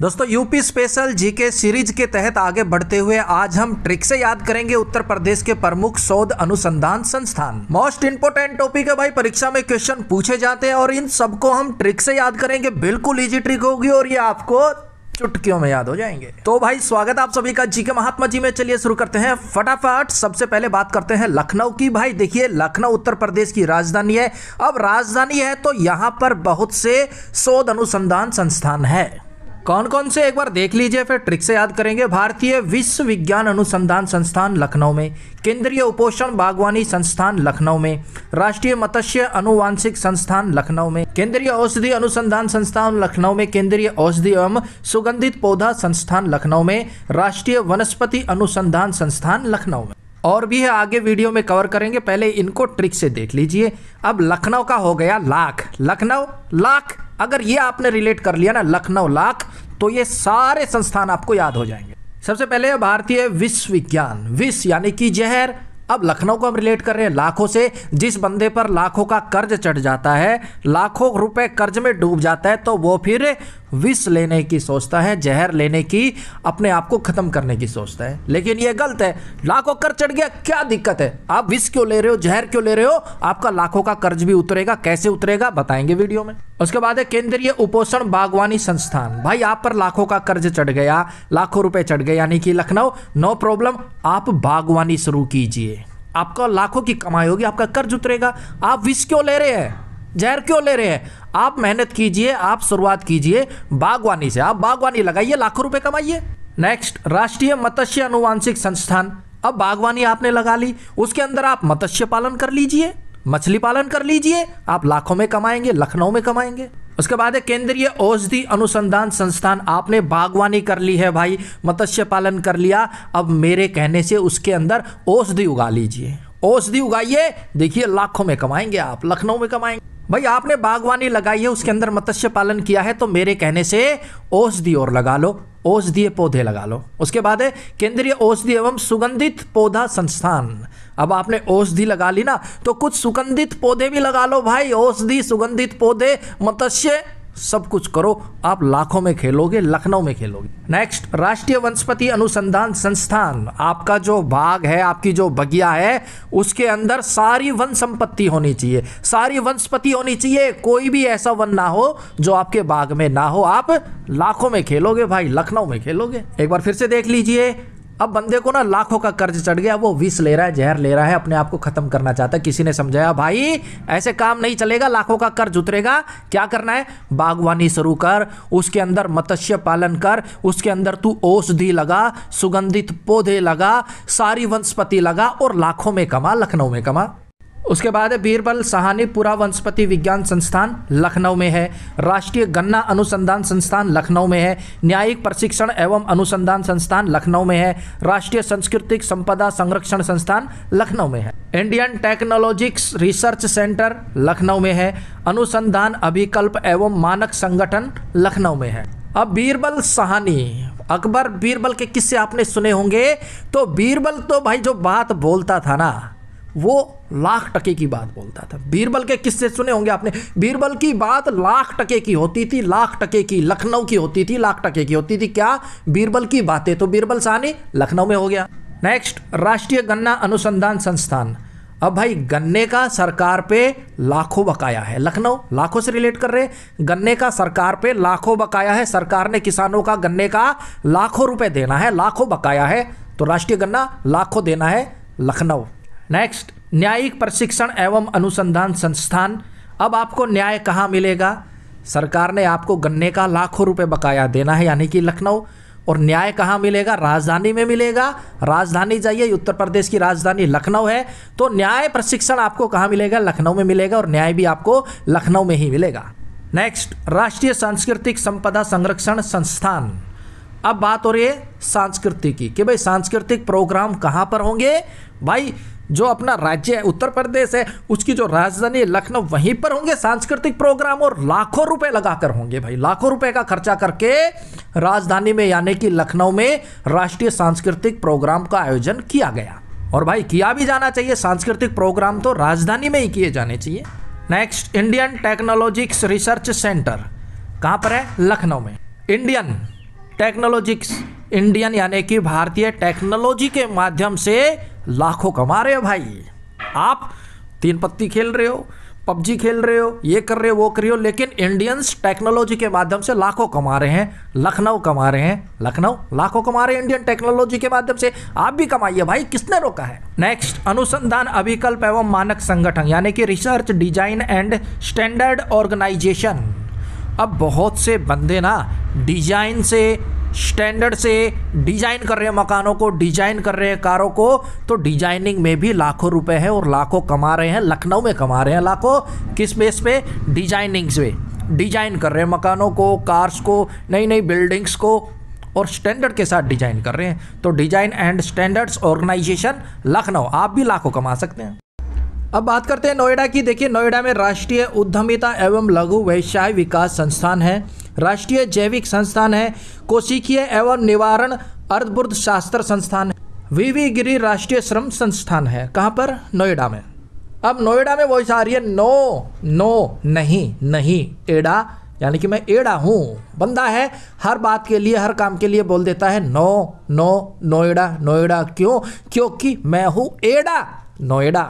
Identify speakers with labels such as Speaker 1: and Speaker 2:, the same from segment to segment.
Speaker 1: दोस्तों UP special GK series के तहत आगे बढ़ते हुए आज हम ट्रिक से याद करेंगे उत्तर प्रदेश के प्रमुख शोध अनुसंधान संस्थान मोस्ट इंपोर्टेंट टॉपिक है भाई परीक्षा में क्वेश्चन पूछे जाते हैं और इन सबको हम ट्रिक से याद करेंगे बिल्कुल इजी ट्रिक होगी और ये आपको चुटकियों में याद हो जाएंगे तो भाई स्वागत आप सभी का जीके महात्मा जी में चलिए शुरू करते हैं फटाफट सबसे पहले बात करते हैं लखनऊ की भाई देखिए लखनऊ उत्तर प्रदेश की राजधानी है अब राजधानी है तो यहाँ पर बहुत से शोध अनुसंधान संस्थान है कौन कौन से एक बार देख लीजिए फिर ट्रिक से याद करेंगे भारतीय विश्व विज्ञान अनुसंधान संस्थान लखनऊ में केंद्रीय उपोषण बागवानी संस्थान लखनऊ में राष्ट्रीय मत्स्य अनुवांशिक संस्थान लखनऊ में केंद्रीय औषधि अनुसंधान संस्थान लखनऊ में केंद्रीय औषधि एवं सुगंधित पौधा संस्थान लखनऊ में राष्ट्रीय वनस्पति अनुसंधान संस्थान लखनऊ में और भी है आगे वीडियो में कवर करेंगे पहले इनको ट्रिक से देख लीजिए अब लखनऊ का हो गया लाख लखनऊ लाख अगर ये आपने रिलेट कर लिया ना लखनऊ लाख तो ये सारे संस्थान आपको याद हो जाएंगे सबसे पहले भारतीय विश्वविज्ञान विश्व यानी कि जहर अब लखनऊ को हम रिलेट कर रहे हैं लाखों से जिस बंदे पर लाखों का कर्ज चढ़ जाता है लाखों रुपए कर्ज में डूब जाता है तो वो फिर विष लेने की सोचता है जहर लेने की अपने आप को ख़त्म करने की सोचता है लेकिन यह गलत है लाखों कर चढ़ गया क्या दिक्कत है आप विष क्यों ले रहे हो जहर क्यों ले रहे हो आपका लाखों का कर्ज भी उतरेगा कैसे उतरेगा बताएंगे वीडियो में उसके बाद है केंद्रीय उपोषण बागवानी संस्थान भाई आप पर लाखों का कर्ज चढ़ गया लाखों रुपए चढ़ गए यानी कि लखनऊ नो प्रॉब्लम आप बागवानी शुरू कीजिए आपका लाखों की कमाई होगी आपका कर्ज उतरेगा आप विष क्यों ले रहे हैं जहर क्यों ले रहे हैं आप मेहनत कीजिए आप शुरुआत कीजिए बागवानी से आप बागवानी लगाइए लाखों रुपए कमाइए नेक्स्ट राष्ट्रीय मत्स्य अनुवांशिक संस्थान अब बागवानी आपने लगा ली उसके अंदर आप मत्स्य पालन कर लीजिए मछली पालन कर लीजिए आप लाखों में कमाएंगे लखनऊ में कमाएंगे उसके बाद है केंद्रीय औषधि अनुसंधान संस्थान आपने बागवानी कर ली है भाई मत्स्य पालन कर लिया अब मेरे कहने से उसके अंदर औषधि उगा लीजिए औषधि उगाइए देखिए लाखों में कमाएंगे आप लखनऊ में कमाएंगे भाई आपने बागवानी लगाई है उसके अंदर मत्स्य पालन किया है तो मेरे कहने से औषधि और लगा लो औषधीय पौधे लगा लो उसके बाद है केंद्रीय औषधि एवं सुगंधित पौधा संस्थान अब आपने औषधि लगा ली ना तो कुछ सुगंधित पौधे भी लगा लो भाई औषधि सुगंधित पौधे मत्स्य सब कुछ करो आप लाखों में खेलोगे लखनऊ में खेलोगे नेक्स्ट राष्ट्रीय वनस्पति अनुसंधान संस्थान आपका जो बाग है आपकी जो बगिया है उसके अंदर सारी वन संपत्ति होनी चाहिए सारी वनस्पति होनी चाहिए कोई भी ऐसा वन ना हो जो आपके बाग में ना हो आप लाखों में खेलोगे भाई लखनऊ में खेलोगे एक बार फिर से देख लीजिए अब बंदे को ना लाखों का कर्ज चढ़ गया वो विष ले रहा है जहर ले रहा है अपने आप को खत्म करना चाहता है किसी ने समझाया भाई ऐसे काम नहीं चलेगा लाखों का कर्ज उतरेगा क्या करना है बागवानी शुरू कर उसके अंदर मत्स्य पालन कर उसके अंदर तू औषधि लगा सुगंधित पौधे लगा सारी वनस्पति लगा और लाखों में कमा लखनऊ में कमा उसके बाद है बीरबल पुरा वनस्पति विज्ञान संस्थान लखनऊ में है राष्ट्रीय गन्ना अनुसंधान संस्थान लखनऊ में है न्यायिक प्रशिक्षण एवं अनुसंधान संस्थान लखनऊ में है राष्ट्रीय सांस्कृतिक संपदा संरक्षण संस्थान लखनऊ में है Indian technologics research centre Lucknow में है अनुसंधान अभिकल्प एवं मानक संगठन लखनऊ में है अब बीरबल सहानी अकबर बीरबल के किस्से आपने सुने होंगे तो बीरबल तो भाई जो बात बोलता था ना वो लाख टके की बात बोलता था बीरबल के किस्से सुने होंगे आपने बीरबल की बात लाख टके की होती थी लाख टके की लखनऊ की होती थी लाख टके की होती थी क्या बीरबल की बातें तो बीरबल साहनी लखनऊ में हो गया नेक्स्ट राष्ट्रीय गन्ना अनुसंधान संस्थान अब भाई गन्ने का सरकार पे लाखों बकाया है लखनऊ लाखों से रिलेट कर रहे गन्ने का सरकार पे लाखों बकाया है सरकार ने किसानों का गन्ने का लाखों रुपए देना है लाखों बकाया है तो राष्ट्रीय गन्ना लाखों देना है लखनऊ नेक्स्ट न्यायिक प्रशिक्षण एवं अनुसंधान संस्थान अब आपको न्याय कहाँ मिलेगा सरकार ने आपको गन्ने का लाखों रुपए बकाया देना है यानी कि लखनऊ और न्याय कहाँ मिलेगा राजधानी में मिलेगा राजधानी जाइए उत्तर प्रदेश की राजधानी लखनऊ है तो न्याय प्रशिक्षण आपको कहाँ मिलेगा लखनऊ में मिलेगा और न्याय भी आपको लखनऊ में ही मिलेगा नेक्स्ट राष्ट्रीय सांस्कृतिक संपदा संरक्षण संस्थान अब बात हो रही है सांस्कृतिक की कि भाई सांस्कृतिक प्रोग्राम कहाँ पर होंगे भाई जो अपना राज्य है उत्तर प्रदेश है उसकी जो राजधानी लखनऊ वहीं पर होंगे सांस्कृतिक प्रोग्राम और लाखों रुपए लगाकर होंगे भाई लाखों रुपए का खर्चा करके राजधानी में यानी कि लखनऊ में राष्ट्रीय सांस्कृतिक प्रोग्राम का आयोजन किया गया और भाई किया भी जाना चाहिए सांस्कृतिक प्रोग्राम तो राजधानी में ही किए जाने चाहिए next Indian technologics research centre कहाँ पर है लखनऊ में इंडियन टेक्नोलॉजिक्स इंडियन यानी कि भारतीय टेक्नोलॉजी के माध्यम से लाखों कमा रहे हो भाई आप तीन पत्ती खेल रहे हो पबजी खेल रहे हो ये कर रहे हो वो कर रहे हो लेकिन इंडियंस टेक्नोलॉजी के माध्यम से लाखों कमा रहे हैं लखनऊ कमा रहे हैं लखनऊ लाखों कमा रहे हैं इंडियन टेक्नोलॉजी के माध्यम से आप भी कमाइए भाई किसने रोका है नेक्स्ट अनुसंधान अभिकल्प एवं मानक संगठन यानी कि research design and standard organisation अब बहुत से बंदे ना डिजाइन से स्टैंडर्ड से डिजाइन कर रहे हैं मकानों को डिजाइन कर रहे हैं कारों को तो डिजाइनिंग में भी लाखों रुपए हैं और लाखों कमा रहे हैं लखनऊ में कमा रहे हैं लाखों किस बेस पे डिजाइनिंग पे डिजाइन कर रहे हैं मकानों को कार्स को नई नई बिल्डिंग्स को और स्टैंडर्ड के साथ डिजाइन कर रहे हैं तो design and standards organisation Lucknow आप भी लाखों कमा सकते हैं अब बात करते हैं नोएडा की देखिए नोएडा में राष्ट्रीय उद्यमिता एवं लघु व्यवसाय विकास संस्थान है राष्ट्रीय जैविक संस्थान है कोशिकीय एवं निवारण अर्धबुद्ध शास्त्र संस्थान वीवी गिरी राष्ट्रीय श्रम संस्थान है कहाँ पर नोएडा में अब नोएडा में वॉइस आ रही है नो नो नहीं नहीं एड़ा यानी कि मैं एड़ा हूँ बंदा है हर बात के लिए हर काम के लिए बोल देता है नो नो नोएडा नोएडा क्यों क्योंकि मैं हूँ एड़ा नोएडा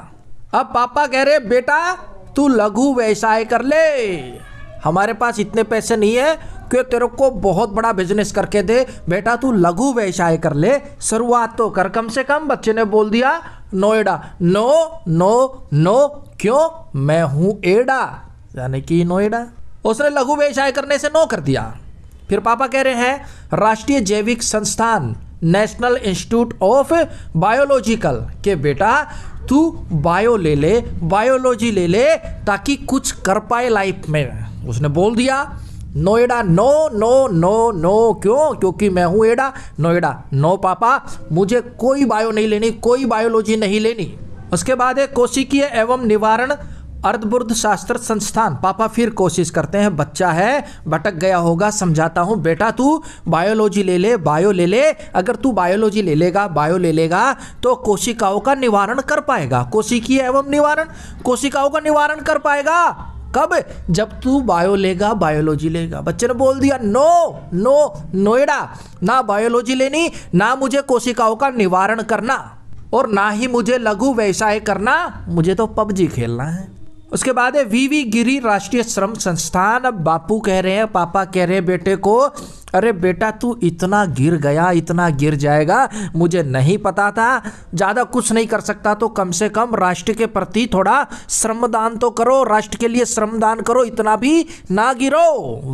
Speaker 1: अब पापा कह रहे बेटा तू लघु व्यवसाय कर ले हमारे पास इतने पैसे नहीं है कि तेरे को बहुत बड़ा बिजनेस करके दे बेटा तू लघु व्यवसाय कर ले शुरुआत तो कर कम से कम बच्चे ने बोल दिया नोएडा नो नो नो क्यों मैं हूं एडा यानी कि नोएडा उसने लघु व्यवसाय करने से नो कर दिया फिर पापा कह रहे हैं राष्ट्रीय जैविक संस्थान नेशनल इंस्टीट्यूट ऑफ बायोलॉजिकल के बेटा तू बायो ले ले बायोलॉजी ले ले ताकि कुछ कर पाए लाइफ में उसने बोल दिया Noida no no no no क्यों क्योंकि मैं हूं एडा नोएडा नो पापा मुझे कोई बायो नहीं लेनी कोई बायोलॉजी नहीं लेनी उसके बाद है कोशिकीय एवं निवारण अर्धबुद्ध शास्त्र संस्थान पापा फिर कोशिश करते हैं बच्चा है भटक गया होगा समझाता हूँ बेटा तू बायोलॉजी ले ले बायो ले ले अगर तू बायोलॉजी ले लेगा बायो ले लेगा तो कोशिकाओं का निवारण कर पाएगा कोशिकीय एवं निवारण कोशिकाओं का निवारण कर पाएगा कब जब तू बायो लेगा बायोलॉजी लेगा बच्चे ने बोल दिया नो नो नोएडा ना बायोलॉजी लेनी ना मुझे कोशिकाओं का निवारण करना और ना ही मुझे लघु व्यवसाय करना मुझे तो पबजी खेलना है उसके बाद है वीवी गिरी राष्ट्रीय श्रम संस्थान अब बापू कह रहे हैं पापा कह रहे हैं बेटे को अरे बेटा तू इतना गिर गया इतना गिर जाएगा मुझे नहीं पता था ज़्यादा कुछ नहीं कर सकता तो कम से कम राष्ट्र के प्रति थोड़ा श्रमदान तो करो राष्ट्र के लिए श्रमदान करो इतना भी ना गिरो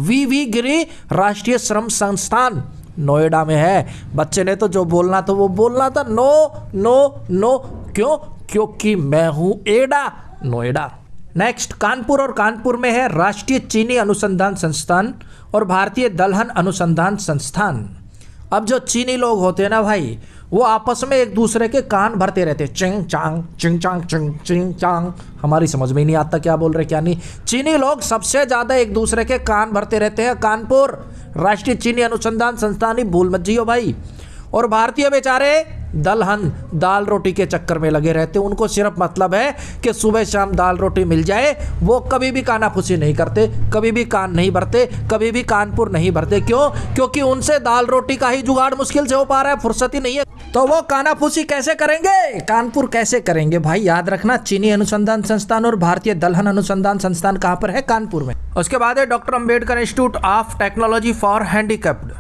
Speaker 1: वी वी गिरी राष्ट्रीय श्रम संस्थान नोएडा में है बच्चे ने तो जो बोलना था वो बोलना था नो नो नो क्यों क्योंकि मैं हूँ एडा नोएडा नेक्स्ट कानपुर और कानपुर में है राष्ट्रीय चीनी अनुसंधान संस्थान और भारतीय दलहन अनुसंधान संस्थान अब जो चीनी लोग होते हैं ना भाई वो आपस में एक दूसरे के कान भरते रहते चिंग चांग चिंग चांग चिंग चिंग चांग हमारी समझ में ही नहीं आता क्या बोल रहे क्या नहीं चीनी लोग सबसे ज़्यादा एक दूसरे के कान भरते रहते हैं कानपुर राष्ट्रीय चीनी अनुसंधान संस्थान ही भूल मत जियो भाई और भारतीय बेचारे दलहन दाल रोटी के चक्कर में लगे रहते उनको सिर्फ मतलब है कि सुबह शाम दाल रोटी मिल जाए वो कभी भी कानाफूसी नहीं करते कभी भी कान नहीं भरते कभी भी कानपुर नहीं भरते क्यों क्योंकि उनसे दाल रोटी का ही जुगाड़ मुश्किल से हो पा रहा है फुर्सत ही नहीं है तो वो कानाफूसी कैसे करेंगे कानपुर कैसे करेंगे भाई याद रखना चीनी अनुसंधान संस्थान और भारतीय दलहन अनुसंधान संस्थान कहाँ पर है कानपुर में उसके बाद है doctor Ambedkar institute of technology for handicapped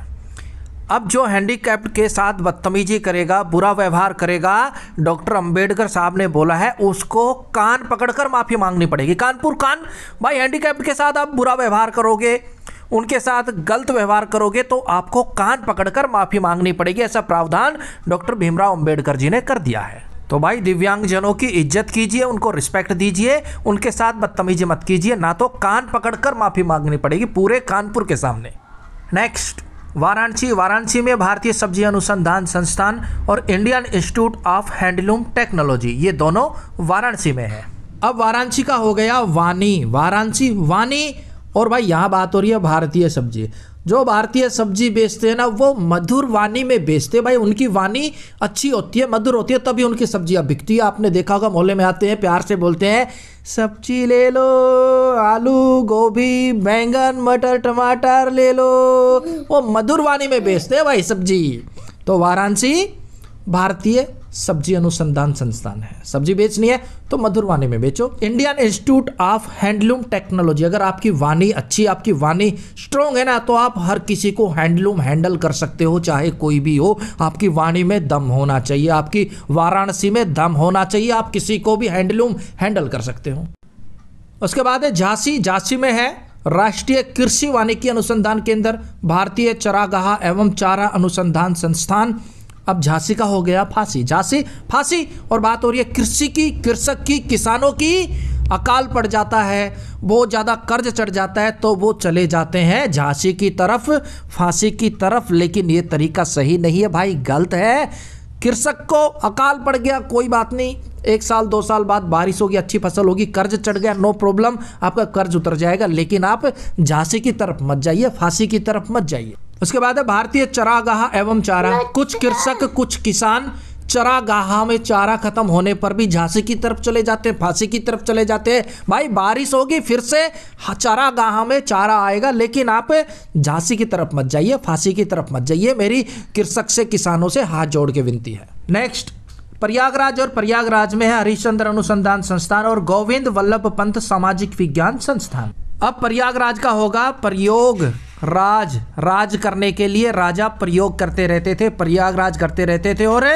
Speaker 1: अब जो हैंडीकैप्ड के साथ बदतमीजी करेगा बुरा व्यवहार करेगा डॉक्टर अंबेडकर साहब ने बोला है उसको कान पकड़कर माफ़ी मांगनी पड़ेगी कानपुर कान भाई हैंडीकैप्ड के साथ आप बुरा व्यवहार करोगे उनके साथ गलत व्यवहार करोगे तो आपको कान पकड़कर माफ़ी मांगनी पड़ेगी ऐसा प्रावधान डॉक्टर भीमराव अंबेडकर जी ने कर दिया है तो भाई दिव्यांगजनों की इज्जत कीजिए उनको रिस्पेक्ट दीजिए उनके साथ बदतमीजी मत कीजिए ना तो कान पकड़कर माफ़ी मांगनी पड़ेगी पूरे कानपुर के सामने नेक्स्ट वाराणसी वाराणसी में भारतीय सब्जी अनुसंधान संस्थान और Indian institute of handloom technology ये दोनों वाराणसी में है अब वाराणसी का हो गया वानी वाराणसी वानी और भाई यहाँ बात हो रही है भारतीय सब्जी जो भारतीय सब्जी बेचते हैं ना वो मधुर वानी में बेचते हैं भाई उनकी वानी अच्छी होती है मधुर होती है तभी उनकी सब्जियाँ बिकती है आपने देखा होगा मोहल्ले में आते हैं प्यार से बोलते हैं सब्जी ले लो आलू गोभी बैंगन मटर टमाटर ले लो वो मधुर वाणी में बेचते हैं भाई सब्जी तो वाराणसी भारतीय सब्जी अनुसंधान संस्थान है सब्जी बेचनी है तो मधुर वाणी में बेचो Indian institute of handloom technology अगर आपकी वाणी अच्छी आपकी वाणी स्ट्रांग है ना तो आप हर किसी को हैंडलूम हैंडल कर सकते हो चाहे कोई भी हो आपकी वाणी में दम होना चाहिए आपकी वाराणसी में दम होना चाहिए आप किसी को भी हैंडलूम हैंडल कर सकते हो उसके बाद है झांसी झांसी में है राष्ट्रीय कृषि वानिकी अनुसंधान केंद्र भारतीय चरागाह एवं चारा अनुसंधान संस्थान अब झांसी का हो गया फांसी झांसी फांसी और बात हो रही है कृषि की कृषक की किसानों की अकाल पड़ जाता है वो ज़्यादा कर्ज चढ़ जाता है तो वो चले जाते हैं झांसी की तरफ फांसी की तरफ लेकिन ये तरीका सही नहीं है भाई गलत है कृषक को अकाल पड़ गया कोई बात नहीं एक साल दो साल बाद बारिश होगी अच्छी फसल होगी कर्ज चढ़ गया नो प्रॉब्लम आपका कर्ज उतर जाएगा लेकिन आप झांसी की तरफ मत जाइए फांसी की तरफ मत जाइए उसके बाद है भारतीय चरागाह एवं चारा कुछ कृषक कुछ किसान चरागाह में चारा खत्म होने पर भी झांसी की तरफ चले जाते हैं फांसी की तरफ चले जाते हैं भाई बारिश होगी फिर से चरागाह में चारा आएगा लेकिन आप झांसी की तरफ मत जाइए फांसी की तरफ मत जाइए मेरी कृषक से किसानों से हाथ जोड़ के विनती है नेक्स्ट प्रयागराज और प्रयागराज में है हरिश्चंद्र अनुसंधान संस्थान और गोविंद वल्लभ पंत सामाजिक विज्ञान संस्थान अब प्रयागराज का होगा प्रयोग राज राज करने के लिए राजा प्रयोग करते रहते थे प्रयागराज करते रहते थे और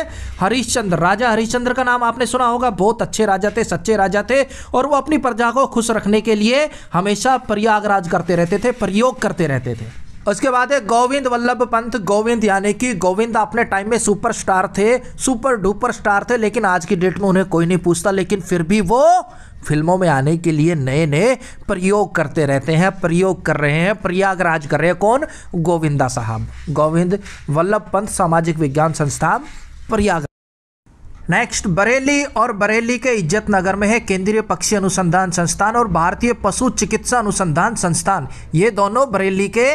Speaker 1: हरिश्चंद्र राजा हरिश्चंद्र का नाम आपने सुना होगा बहुत अच्छे राजा थे सच्चे राजा थे और वो अपनी प्रजा को खुश रखने के लिए हमेशा प्रयागराज करते रहते थे प्रयोग करते रहते थे उसके बाद है गोविंद वल्लभ पंत गोविंद यानी कि गोविंद अपने टाइम में सुपरस्टार थे सुपर डुपर स्टार थे लेकिन आज की डेट में उन्हें कोई नहीं पूछता लेकिन फिर भी वो फिल्मों में आने के लिए नए नए प्रयोग करते रहते हैं प्रयोग कर रहे हैं प्रयागराज कर रहे हैं कौन गोविंदा साहब गोविंद वल्लभ पंत सामाजिक विज्ञान संस्थान प्रयाग नेक्स्ट बरेली और बरेली के इज्जत नगर में है केंद्रीय पक्षी अनुसंधान संस्थान और भारतीय पशु चिकित्सा अनुसंधान संस्थान ये दोनों बरेली के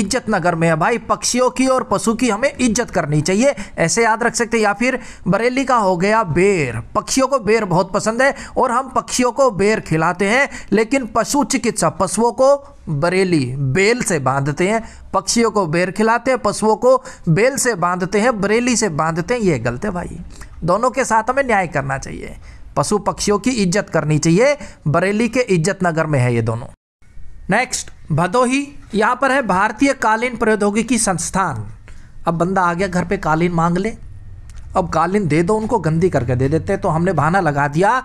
Speaker 1: इज्जत नगर में है भाई पक्षियों की और पशु की हमें इज्जत करनी चाहिए ऐसे याद रख सकते हैं या फिर बरेली का हो गया बेर पक्षियों को बेर बहुत पसंद है और हम पक्षियों को बेर खिलाते हैं लेकिन पशु चिकित्सा पशुओं को बरेली बेल से बांधते हैं पक्षियों को बेर खिलाते हैं पशुओं को बेल से बांधते हैं बरेली से बांधते हैं ये गलत है भाई दोनों के साथ हमें न्याय करना चाहिए पशु पक्षियों की इज्जत करनी चाहिए बरेली के इज्जत नगर में है ये दोनों नेक्स्ट भदोही यहाँ पर है भारतीय कालीन प्रौद्योगिकी संस्थान अब बंदा आ गया घर पे कालीन मांग ले अब कालीन दे दो उनको गंदी करके दे देते तो हमने बहाना लगा दिया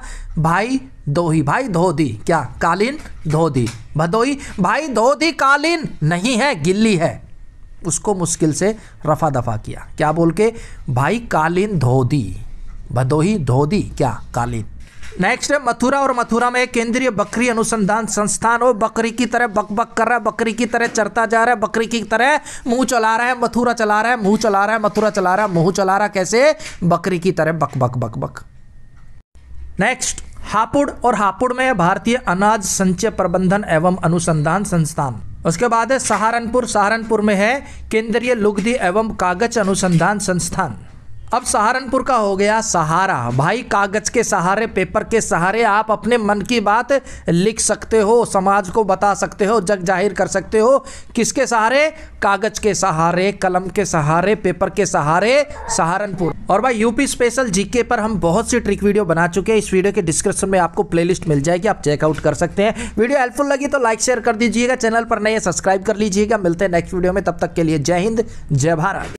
Speaker 1: भाई दोही भाई धो दी क्या कालीन धो दी भदोही भाई धो दी कालीन नहीं है गिल्ली है उसको मुश्किल से रफा दफा किया क्या बोल के भाई कालीन धो दी भदोही धोदी क्या कालीन नेक्स्ट है मथुरा और मथुरा में केंद्रीय बकरी अनुसंधान संस्थान हो बकरी की तरह बक बक कर रहा है बकरी की तरह चरता जा रहा है बकरी की तरह मुंह चला रहा है मथुरा चला रहा है मुंह चला रहा है मथुरा चला रहा है मुंह चला रहा कैसे बकरी की तरह बक बक बक बक नेक्स्ट हापुड़ और हापुड़ में भारतीय अनाज संचय प्रबंधन एवं अनुसंधान संस्थान उसके बाद है सहारनपुर सहारनपुर में है केंद्रीय लुगदी एवं कागज अनुसंधान संस्थान अब सहारनपुर का हो गया सहारा भाई कागज़ के सहारे पेपर के सहारे आप अपने मन की बात लिख सकते हो समाज को बता सकते हो जग जाहिर कर सकते हो किसके सहारे कागज़ के सहारे कलम के सहारे पेपर के सहारे सहारनपुर और भाई यूपी स्पेशल जीके पर हम बहुत सी ट्रिक वीडियो बना चुके हैं इस वीडियो के डिस्क्रिप्शन में आपको प्ले मिल जाएगी आप चेकआउट कर सकते हैं वीडियो हेल्पफुल लगी तो लाइक शेयर कर दीजिएगा चैनल पर नए सब्सक्राइब कर लीजिएगा मिलते हैं नेक्स्ट वीडियो में तब तक के लिए जय हिंद जय भारत